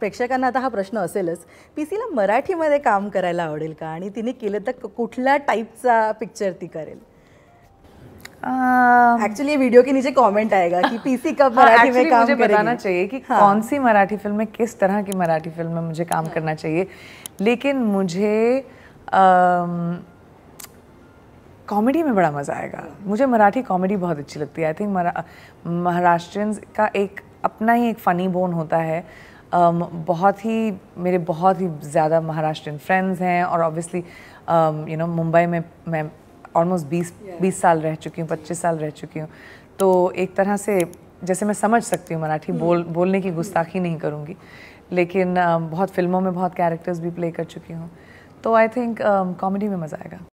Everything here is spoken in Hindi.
प्रेक्षकांना आता हा प्रश्न असेलच पी सीला मराठीमध्ये काम करायला आवडेल का आणि तिने केलं तर कुठल्या टाईपचा पिक्चर ती करेल एक्चुअली वीडियो के नीचे कमेंट आएगा कि पीसी कब मराठी में काम मुझे बताना चाहिए कि हाँ. कौन सी मराठी फिल्म में किस तरह की मराठी फिल्म में मुझे काम हाँ. करना चाहिए लेकिन मुझे कॉमेडी में बड़ा मज़ा आएगा मुझे मराठी कॉमेडी बहुत अच्छी लगती है आई थिंक महाराष्ट्र का एक अपना ही एक फ़नी बोन होता है um, बहुत ही मेरे बहुत ही ज़्यादा महाराष्ट्रियन फ्रेंड्स हैं और ऑब्वियसली यू नो मुंबई में मैं ऑलमोस्ट बीस बीस साल रह चुकी हूँ पच्चीस साल रह चुकी हूँ तो एक तरह से जैसे मैं समझ सकती हूँ मराठी hmm. बोल बोलने की गुस्ताखी नहीं करूँगी लेकिन um, बहुत फिल्मों में बहुत कैरेक्टर्स भी प्ले कर चुकी हूँ तो आई थिंक कॉमेडी में मज़ा आएगा